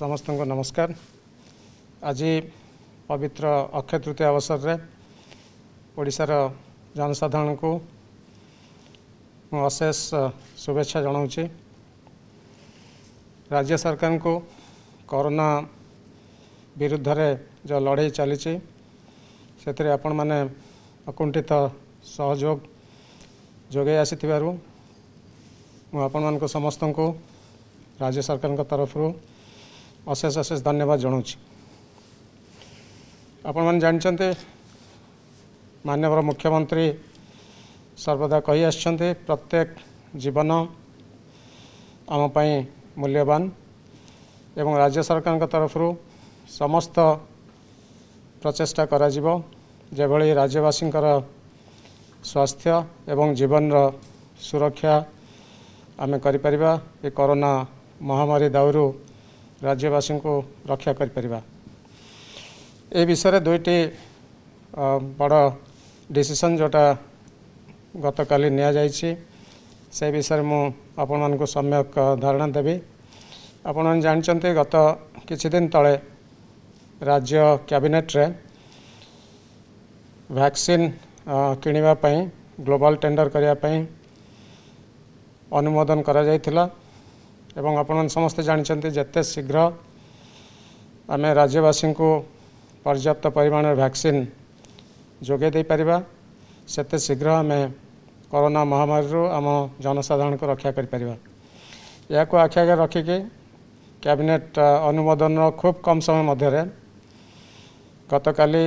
समस्तଙ୍କ നമസ്കാരം আজি पवित्र അഖ്യതൃതി അവസരରେ ഒഡീഷാର ജനസാധാരണକୁ മോ ആശേസ് ശുഭേচ্ছা ജണൗച്ചി രാജ്യാ സർക്കാരിൻ്റെ കോ 코로나 വിരുദ്ധരെ ജോ लढൈ ചാലിച്ചി സേത്രେ അപ്പം മനെ അകുണ്ടിത സഹജോഗ് ജോഗയാസിതിバルോ മോ അപ്പം മൻകോ സമസ്തଙ୍କ കോ രാജ്യാ സർക്കാരിൻ്റെ തറഫരു ଅଶେଷ ଅଶେଷ ଧନ୍ୟବାଦ ଜଣାଉଛି ଆପଣମାନେ ଜାଣିଛନ୍ତି ମାନ୍ୟବର ମୁଖ୍ୟମନ୍ତ୍ରୀ ସର୍ବଦା କହି ଆସିଛନ୍ତି ପ୍ରତ୍ୟେକ ଜୀବନ ଆମ ପାଇଁ ମୂଲ୍ୟବାନ ଏବଂ ରାଜ୍ୟ ସରକାରଙ୍କ ତରଫରୁ ସମସ୍ତ ପ୍ରଚେଷ୍ଟା କରାଯିବ ଯେଭଳି ରାଜ୍ୟବାସୀଙ୍କର ସ୍ୱାସ୍ଥ୍ୟ ଏବଂ ଜୀବନର ସୁରକ୍ଷା ଆମେ କରିପାରିବା ଏ କରୋନା ମହାମାରୀ ଦାଉରୁ राज्यवासी को रक्षा कर विषय दुईटी बड़ डिशन जोटा गत काली नि से विषय मुझे सम्यक धारणा देवी आपण जानते गत किदिन ते राज्य कैबिनेट्रे भैक्सीन किणवाई ग्लोबल टेंडर करने अनुमोदन करा कर ଏବଂ ଆପଣମାନେ ସମସ୍ତେ ଜାଣିଛନ୍ତି ଯେତେ ଶୀଘ୍ର ଆମେ ରାଜ୍ୟବାସୀଙ୍କୁ ପର୍ଯ୍ୟାପ୍ତ ପରିମାଣରେ ଭ୍ୟାକ୍ସିନ୍ ଯୋଗାଇ ଦେଇପାରିବା ସେତେ ଶୀଘ୍ର ଆମେ କରୋନା ମହାମାରୀରୁ ଆମ ଜନସାଧାରଣଙ୍କୁ ରକ୍ଷା କରିପାରିବା ଏହାକୁ ଆଖି ଆଗରେ ରଖିକି କ୍ୟାବିନେଟ୍ ଅନୁମୋଦନର ଖୁବ୍ କମ୍ ସମୟ ମଧ୍ୟରେ ଗତକାଲି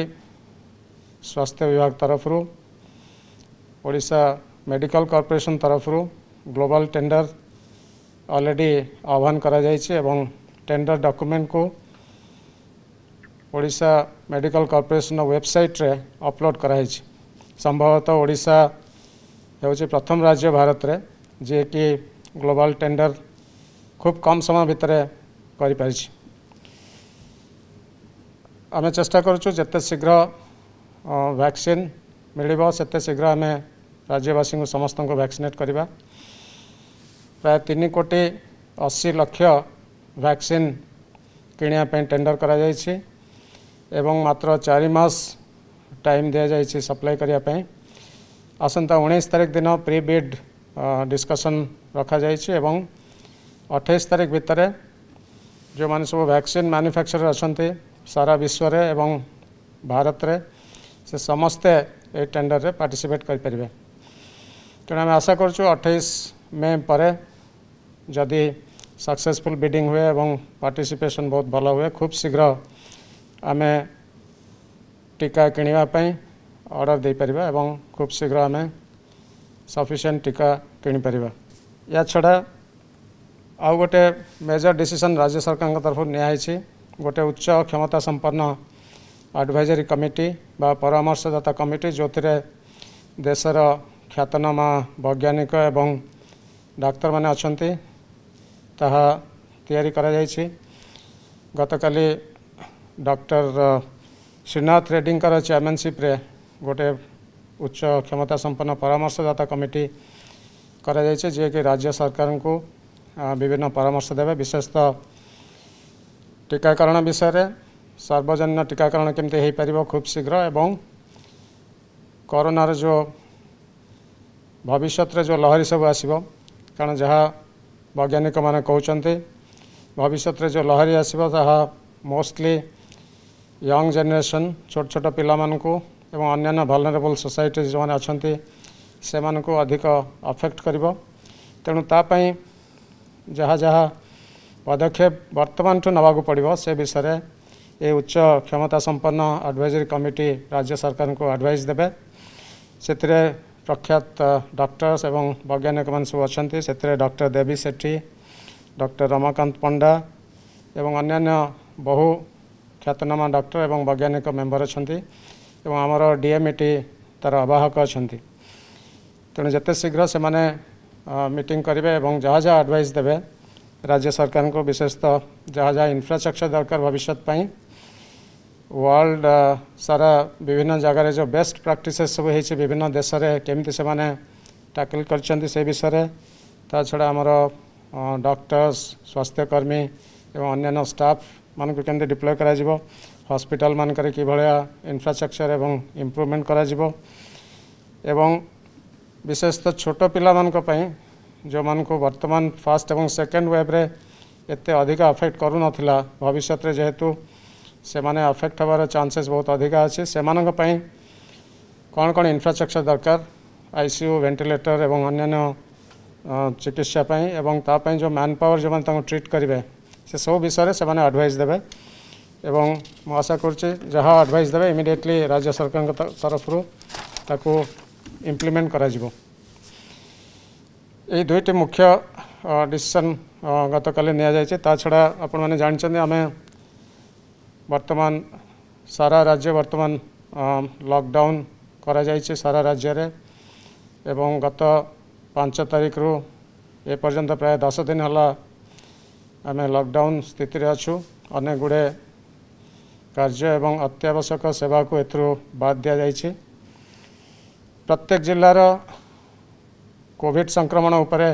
ସ୍ୱାସ୍ଥ୍ୟ ବିଭାଗ ତରଫରୁ ଓଡ଼ିଶା ମେଡ଼ିକାଲ କର୍ପୋରେସନ ତରଫରୁ ଗ୍ଲୋବାଲ୍ ଟେଣ୍ଡର অলরেডি আহ্বান করা যায়ছে এবং টেন্ডার ডকুমেন্ট কো ওড়িশা মেডিকেল কর্পোরেশন ওয়েবসাইট রে আপলোড করা হইছে সম্ভবত ওড়িশা হইছে প্রথম রাজ্য ভারত রে যে কি গ্লোবাল টেন্ডার খুব কম সময় ভিতরে করি পারিছে انا চেষ্টা করছো যত শীঘ্র ভ্যাকসিন মেলিবো তত শীঘ্র আমি রাজ্যবাসি সমূহ সমস্তকে ভ্যাকসিনট করিবা ପ୍ରାୟ ତିନି କୋଟି ଅଶୀ ଲକ୍ଷ ଭ୍ୟାକ୍ସିନ୍ କିଣିବା ପାଇଁ ଟେଣ୍ଡର କରାଯାଇଛି ଏବଂ ମାତ୍ର ଚାରି ମାସ ଟାଇମ୍ ଦିଆଯାଇଛି ସପ୍ଲାଏ କରିବା ପାଇଁ ଆସନ୍ତା ଉଣେଇଶ ତାରିଖ ଦିନ ପ୍ରି ବିଡ୍ ଡିସ୍କସନ୍ ରଖାଯାଇଛି ଏବଂ ଅଠେଇଶ ତାରିଖ ଭିତରେ ଯେଉଁମାନେ ସବୁ ଭ୍ୟାକ୍ସିନ୍ ମାନୁଫ୍ୟାକ୍ଚରର ଅଛନ୍ତି ସାରା ବିଶ୍ୱରେ ଏବଂ ଭାରତରେ ସେ ସମସ୍ତେ ଏହି ଟେଣ୍ଡରରେ ପାର୍ଟିସିପେଟ୍ କରିପାରିବେ ତେଣୁ ଆମେ ଆଶା କରୁଛୁ ଅଠେଇଶ ମେ ପରେ जदि सक्सेसफुल बिडिंग हुए और पार्टिसिपेशन बहुत भल हुए खूब शीघ्र आम टीका किणवापी अर्डर दे पार एवं खूब शीघ्र आम सफिसीयंट टीका किणीपर या छड़ा आउ गोटे मेजर डिसीजन राज्य सरकार तरफ नि गोटे उच्च क्षमता संपन्न आडभाइजरी कमिटी बा परामर्शदाता कमिटी जो थे देशर ख्यातनामा वैज्ञानिक एवं डाक्तर मैंने ତାହା ତିଆରି କରାଯାଇଛି ଗତକାଲି ଡକ୍ଟର ଶ୍ରୀନାଥ ରେଡ୍ଡିଙ୍କର ଚେୟାରମ୍ୟାନସିପ୍ରେ ଗୋଟିଏ ଉଚ୍ଚ କ୍ଷମତା ସମ୍ପନ୍ନ ପରାମର୍ଶଦାତା କମିଟି କରାଯାଇଛି ଯିଏକି ରାଜ୍ୟ ସରକାରଙ୍କୁ ବିଭିନ୍ନ ପରାମର୍ଶ ଦେବେ ବିଶେଷତଃ ଟିକାକରଣ ବିଷୟରେ ସାର୍ବଜନୀନ ଟିକାକରଣ କେମିତି ହୋଇପାରିବ ଖୁବ୍ ଶୀଘ୍ର ଏବଂ କରୋନାର ଯେଉଁ ଭବିଷ୍ୟତରେ ଯେଉଁ ଲହରୀ ସବୁ ଆସିବ କାରଣ ଯାହା वैज्ञानिक मान कहते भविष्य में जो लहरी आस मोस्टली यंग जेनेसन छोट छोट पा अन्न्य भलनेबल सोसाइट जो मैंने अच्छा से मानक अधिक अफेक्ट कर तेणुतापी जहा जहा पदक्षेप बर्तमान ठू नाक पड़ो से विषय ये उच्च क्षमता संपन्न आडभइजरी कमिटी राज्य सरकार को आडभइस देवे से प्रख्यात डक्टर्स एवं वैज्ञानिक मान सब अच्छा से डक्टर देवी सेठी डक्टर रमाकांत पंडा एवं अन्न्य बहु ख्यातनामा डक्टर एवं वैज्ञानिक मेम्बर अच्छा आमर डीएमईटी तार आवाहक अच्छा तेणु जिते शीघ्र से मैंने मीट करेंगे और जहाँ आडभइस देवे राज्य सरकार को विशेषतः जहाँ जहाँ इनफ्रास्ट्रक्चर दरकार भविष्यपाई वर्ल्ड uh, सारा विभिन्न जगार जो बेस्ट प्राक्टिसेस सब हो विभिन्न देश में केमी से टैकल कर विषय ता छड़ा आमर डक्टर्स स्वास्थ्यकर्मी एवं अन्न्य स्टाफ मान के डिप्लय कर हस्पिटाल मानक कि इनफ्रास्ट्रक्चर एवं इम्प्रुवमेंट कर विशेषतः छोट पाई जो मान को बर्तमान फास्ट और सेकेंड वेव्रे एत अधिक अफेक्ट करूना भविष्य जेहेतु ସେମାନେ ଆଫେକ୍ଟ ହେବାର ଚାନ୍ସେସ୍ ବହୁତ ଅଧିକା ଅଛି ସେମାନଙ୍କ ପାଇଁ କ'ଣ କ'ଣ ଇନଫ୍ରାଷ୍ଟ୍ରକ୍ଚର୍ ଦରକାର ଆଇସିୟୁ ଭେଣ୍ଟିଲେଟର୍ ଏବଂ ଅନ୍ୟାନ୍ୟ ଚିକିତ୍ସା ପାଇଁ ଏବଂ ତା ପାଇଁ ଯେଉଁ ମ୍ୟାନ୍ ପାୱାର୍ ଯେଉଁମାନେ ତାଙ୍କୁ ଟ୍ରିଟ୍ କରିବେ ସେସବୁ ବିଷୟରେ ସେମାନେ ଆଡ଼ଭାଇସ୍ ଦେବେ ଏବଂ ମୁଁ ଆଶା କରୁଛି ଯାହା ଆଡ଼ଭାଇସ୍ ଦେବେ ଇମିଡ଼ିଏଟଲି ରାଜ୍ୟ ସରକାରଙ୍କ ତରଫରୁ ତାକୁ ଇମ୍ପ୍ଲିମେଣ୍ଟ କରାଯିବ ଏଇ ଦୁଇଟି ମୁଖ୍ୟ ଡିସିସନ୍ ଗତକାଲି ନିଆଯାଇଛି ତା ଛଡ଼ା ଆପଣମାନେ ଜାଣିଛନ୍ତି ଆମେ ବର୍ତ୍ତମାନ ସାରା ରାଜ୍ୟ ବର୍ତ୍ତମାନ ଲକଡାଉନ୍ କରାଯାଇଛି ସାରା ରାଜ୍ୟରେ ଏବଂ ଗତ ପାଞ୍ଚ ତାରିଖରୁ ଏପର୍ଯ୍ୟନ୍ତ ପ୍ରାୟ ଦଶ ଦିନ ହେଲା ଆମେ ଲକଡାଉନ୍ ସ୍ଥିତିରେ ଅଛୁ ଅନେକ ଗୁଡ଼ିଏ କାର୍ଯ୍ୟ ଏବଂ ଅତ୍ୟାବଶ୍ୟକ ସେବାକୁ ଏଥିରୁ ବାଦ୍ ଦିଆଯାଇଛି ପ୍ରତ୍ୟେକ ଜିଲ୍ଲାର କୋଭିଡ଼ ସଂକ୍ରମଣ ଉପରେ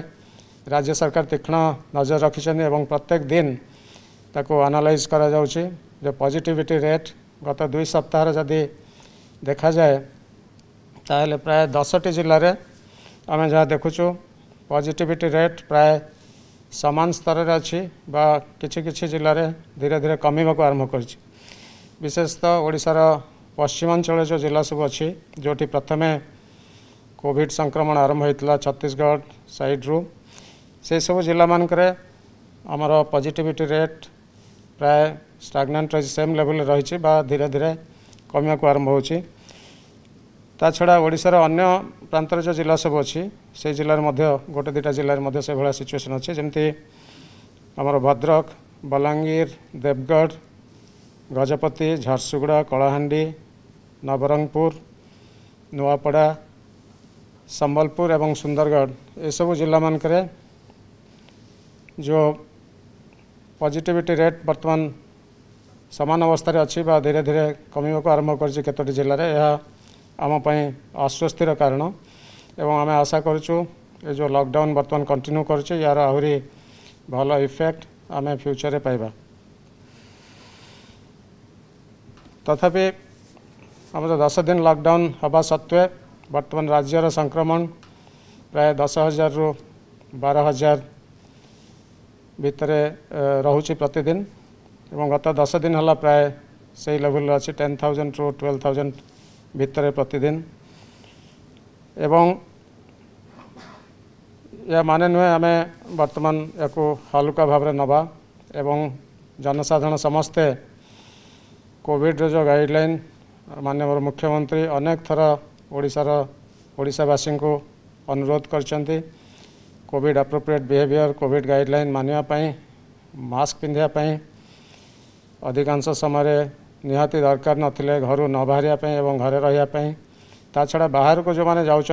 ରାଜ୍ୟ ସରକାର ତୀକ୍ଷ୍ଣ ନଜର ରଖିଛନ୍ତି ଏବଂ ପ୍ରତ୍ୟେକ ଦିନ ତାକୁ ଆନାଲାଇଜ୍ କରାଯାଉଛି যে পজিটিভিটি রেট গত দুই সপ্তাহর যদি দেখা যায় তাহলে প্রায় দশটি জেলার আমি যা দেখুছু পজিটিভিটি রেট প্রায় সমান স্তরের অছি বা কিছু কিছু জেলার ধীরে ধীরে কমিবাকু আরম্ভ করছি বিশেষত ওড়িশার পশ্চিমাঞ্চল যে জেলা সব অছি যেটি প্রথমে কোভিড সংক্রমণ আরম্ভ হয়েছিল ছত্তিশগড় সাইড্রু সেই সব জেলা মানকরে আমার পজিটিভিটি রেট প্রায় স্টাগনান্ট রয়েছে সেম লেভেলে রয়েছে বা ধীরে ধীরে কমিবাকু আরম্ভ হচ্ছে তাছাড়া ওড়িশার অন্য প্রান্তর যে জেলা সব অছি সেই জেলার মধ্যে গোটে দুইটা জেলার মধ্যে সেভাবে সিচুয়েসন অছে যেমতি আমার ভদ্রক বলাঙ্গীর দেবগড় গজপতি ঝারসুগুড়া কলাহান্ডি নবরঙ্গপুর ନୂଆପଡ଼ା ସମ୍ବଲପୁର ଏବଂ ସୁନ୍ଦରଗଡ଼ ଏସବୁ ଜିଲ୍ଲାମାନଙ୍କରେ ଯେଉଁ পজিটিভিটি রেট বর্তমান সমান অবস্থায় অছি বা ধীরে ধীরে কমিবাকু আরম্ভ করছে কতটি জেলার এ আমি আশ্বস্তির কারণ এবং আমি আশা করছু এ যে লকডাউন বর্তমান কন্টিনিউ করছে ইয়ার আহরি ভাল ইফেক্ট আমি ফ্যুচরে পাইবা তথাপি আমার দশ দিন লকডাউন হওয়া সত্ত্বে বর্তমান রাজ্যর সংক্রমণ প্রায় দশ হাজার রু বার হাজার भितर रोचे प्रतिदिन एवं गत दस दिन है प्राय से लेवल अच्छे टेन थाउजेंड रू ट्वेल्व थाउजेंड भितर प्रतिदिन एवं यह मान नुहे आम बर्तमान या हालुका भाव नवा एवं जनसाधारण समस्ते कोविड जो गाइडल मानव मुख्यमंत्री अनेक थर ओडार ओडावासी को अनुरोध करचंती covid appropriate behaviour covid guideline मानवापी मस्क पिंधापी अधिकांश समय निहाती दरकार घर न बाहर एवं घरे रही छड़ा बाहर को जो मैंने जाऊँच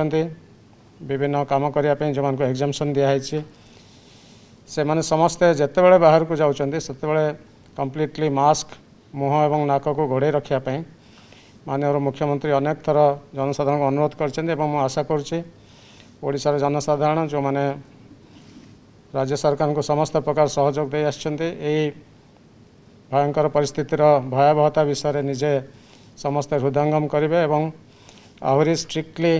विभिन्न काम करने जो मानक एक्जामसन दिखाई से मैंने समस्ते जिते बड़े बाहर को जाते कम्प्लीटली मस्क मुह और नाक को घोड़े रखापी मानव मुख्यमंत्री अनेक थर जनसाधारण को अनुरोध आशा करुच्छी ओडार जनसाधारण जो मैंने राज्य सरकार को समस्त प्रकार सहयोग दे आई भयंकर पिस्थितर भयावहता विषय निजे समस्त हृदयंगम करें आहरी स्ट्रिक्टली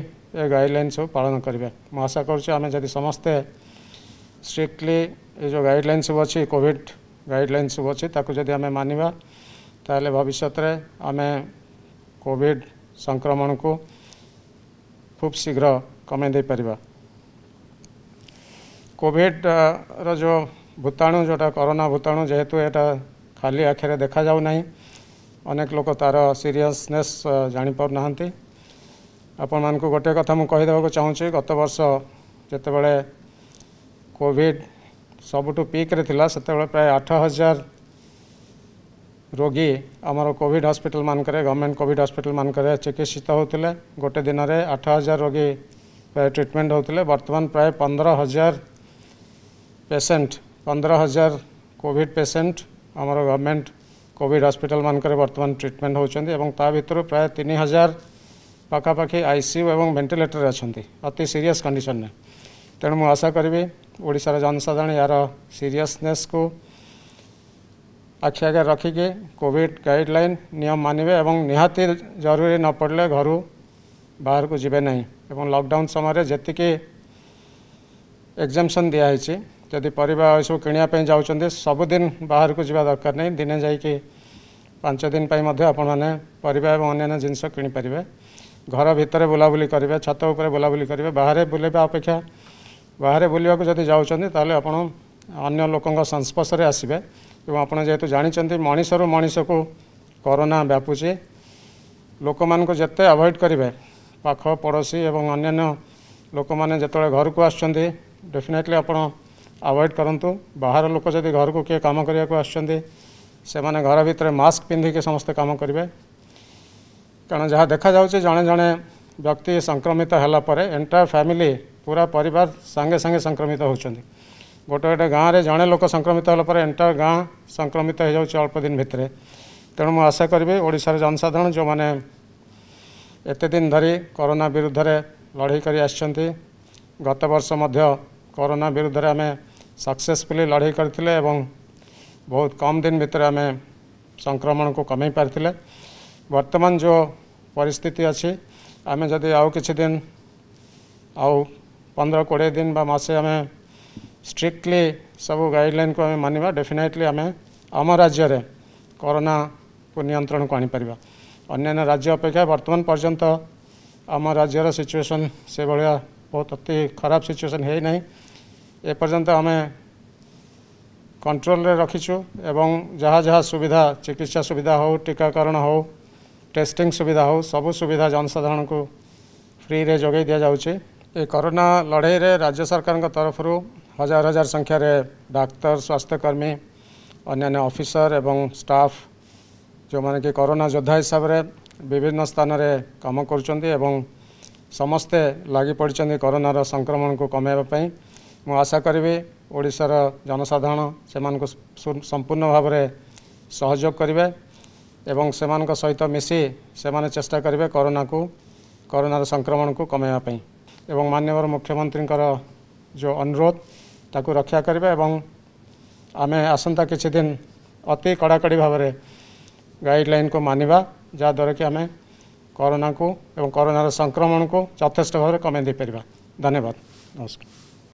सब पालन करेंगे मुशा करें जी समस्ते स्ट्रिक्टली ये जो गाइडलैन सब अच्छी कॉविड गाइडल सब अच्छी जब आम मानवा तेल भविष्य आम कॉविड संक्रमण को खूब शीघ्र कमेपर कोड रो भूताणु जो करोना भूताणु जेहेतु यहाँ खाली आखिरे देखा जाऊना अनेक लोक तार सीरीयसने जापार ना आपण मानक गोटे कथा मुदेक चाहूँगी गत बर्ष जिते बोड सबुठ पिक्रे से प्राय आठ हजार रोगी आमर कॉविड हस्पिटाल मानक गवर्नमेंट कॉविड हस्पिटाल मानक चिकित्सित होते गोटे दिन में आठ हजार रोगी ट्रिटमेंट होते बर्तमान प्राय पंद्रह हजार पेसेंट पंद्रह हजार कोविड पेसेंट आम गवर्नमेंट कोविड हस्पिटाल मानक बर्तमान ट्रिटमेंट होता भितर प्राय तीन हजार पखापाखि आईसीयू और भेन्टिलेटर अच्छा अति सीरीयस कंडीशन में तेणु मुझे आशा करी ओडार जनसाधारण यार सीरीयसने को आखि आगे रखिकी कोविड गाइडलाइन नियम मानवे और निहाती जरूरी न पड़े घर बाहर को जीवे ना एवं लकडाउन समय जी एक्जामसन दिखाई जदि पर सब कि जाऊँच सबुदिन बाहर को जवा दरकार नहीं दिने जाके पांच दिन आपने पर जिनस किणीपर घर भितर बुलाबूली करेंगे छत बुलाबूली करेंगे बाहर बुलवा अपेक्षा बाहर बुलवाक जदि जाऊँगी आप लोक संस्पर्शे आसवे और आप जेहतु जानते मणिषर मणिष को करोना व्यापुचे लोक मानते जिते अवॉइड करेंगे ପାଖ ପଡ଼ୋଶୀ ଏବଂ ଅନ୍ୟାନ୍ୟ ଲୋକମାନେ ଯେତେବେଳେ ଘରକୁ ଆସୁଛନ୍ତି ଡେଫିନେଟଲି ଆପଣ ଆଭଏଡ଼ କରନ୍ତୁ ବାହାର ଲୋକ ଯଦି ଘରକୁ କିଏ କାମ କରିବାକୁ ଆସୁଛନ୍ତି ସେମାନେ ଘର ଭିତରେ ମାସ୍କ ପିନ୍ଧିକି ସମସ୍ତେ କାମ କରିବେ କାରଣ ଯାହା ଦେଖାଯାଉଛି ଜଣେ ଜଣେ ବ୍ୟକ୍ତି ସଂକ୍ରମିତ ହେଲା ପରେ ଏଣ୍ଟାୟାର ଫ୍ୟାମିଲି ପୁରା ପରିବାର ସାଙ୍ଗେ ସାଙ୍ଗେ ସଂକ୍ରମିତ ହେଉଛନ୍ତି ଗୋଟେ ଗୋଟେ ଗାଁରେ ଜଣେ ଲୋକ ସଂକ୍ରମିତ ହେଲା ପରେ ଏଣ୍ଟାୟାର ଗାଁ ସଂକ୍ରମିତ ହୋଇଯାଉଛି ଅଳ୍ପ ଦିନ ଭିତରେ ତେଣୁ ମୁଁ ଆଶା କରିବି ଓଡ଼ିଶାର ଜନସାଧାରଣ ଯେଉଁମାନେ एतदिन धरी कोरोना विरुद्ध लड़े कर गत वर्ष कोरोना विरुद्ध आम सक्सेफुली लड़े करें बहुत कम दिन भितर आम संक्रमण को कमे पारी वर्तमान जो पार्थित अच्छी आम जदि आउ कि दिन आउ पंद्रह कोड़े दिन बासे आम स्ट्रिक्टली सब गाइडलाइन को आम मानवा डेफिनेटली आम आम राज्य कोरोना को नियंत्रण को आनी पार ଅନ୍ୟାନ୍ୟ ରାଜ୍ୟ ଅପେକ୍ଷା ବର୍ତ୍ତମାନ ପର୍ଯ୍ୟନ୍ତ ଆମ ରାଜ୍ୟର ସିଚୁଏସନ୍ ସେଭଳିଆ ବହୁତ ଅତି ଖରାପ ସିଚୁଏସନ୍ ହୋଇନାହିଁ ଏପର୍ଯ୍ୟନ୍ତ ଆମେ କଣ୍ଟ୍ରୋଲରେ ରଖିଛୁ ଏବଂ ଯାହା ଯାହା ସୁବିଧା ଚିକିତ୍ସା ସୁବିଧା ହେଉ ଟିକାକରଣ ହେଉ ଟେଷ୍ଟିଂ ସୁବିଧା ହେଉ ସବୁ ସୁବିଧା ଜନସାଧାରଣଙ୍କୁ ଫ୍ରିରେ ଯୋଗାଇ ଦିଆଯାଉଛି ଏ କରୋନା ଲଢ଼େଇରେ ରାଜ୍ୟ ସରକାରଙ୍କ ତରଫରୁ ହଜାର ହଜାର ସଂଖ୍ୟାରେ ଡାକ୍ତର ସ୍ୱାସ୍ଥ୍ୟକର୍ମୀ ଅନ୍ୟାନ୍ୟ ଅଫିସର ଏବଂ ଷ୍ଟାଫ୍ ଯେଉଁମାନେ କି କରୋନା ଯୋଦ୍ଧା ହିସାବରେ ବିଭିନ୍ନ ସ୍ଥାନରେ କାମ କରୁଛନ୍ତି ଏବଂ ସମସ୍ତେ ଲାଗି ପଡ଼ିଛନ୍ତି କରୋନାର ସଂକ୍ରମଣକୁ କମାଇବା ପାଇଁ ମୁଁ ଆଶା କରିବି ଓଡ଼ିଶାର ଜନସାଧାରଣ ସେମାନଙ୍କୁ ସମ୍ପୂର୍ଣ୍ଣ ଭାବରେ ସହଯୋଗ କରିବେ ଏବଂ ସେମାନଙ୍କ ସହିତ ମିଶି ସେମାନେ ଚେଷ୍ଟା କରିବେ କରୋନାକୁ କରୋନାର ସଂକ୍ରମଣକୁ କମାଇବା ପାଇଁ ଏବଂ ମାନ୍ୟବର ମୁଖ୍ୟମନ୍ତ୍ରୀଙ୍କର ଯେଉଁ ଅନୁରୋଧ ତାକୁ ରକ୍ଷା କରିବେ ଏବଂ ଆମେ ଆସନ୍ତା କିଛି ଦିନ ଅତି କଡ଼ାକଡ଼ି ଭାବରେ गाइडल को मानवा जहाद्वारा कि आम करोना को संक्रमण को यथेष भाव कमे पार धन्यवाद नमस्कार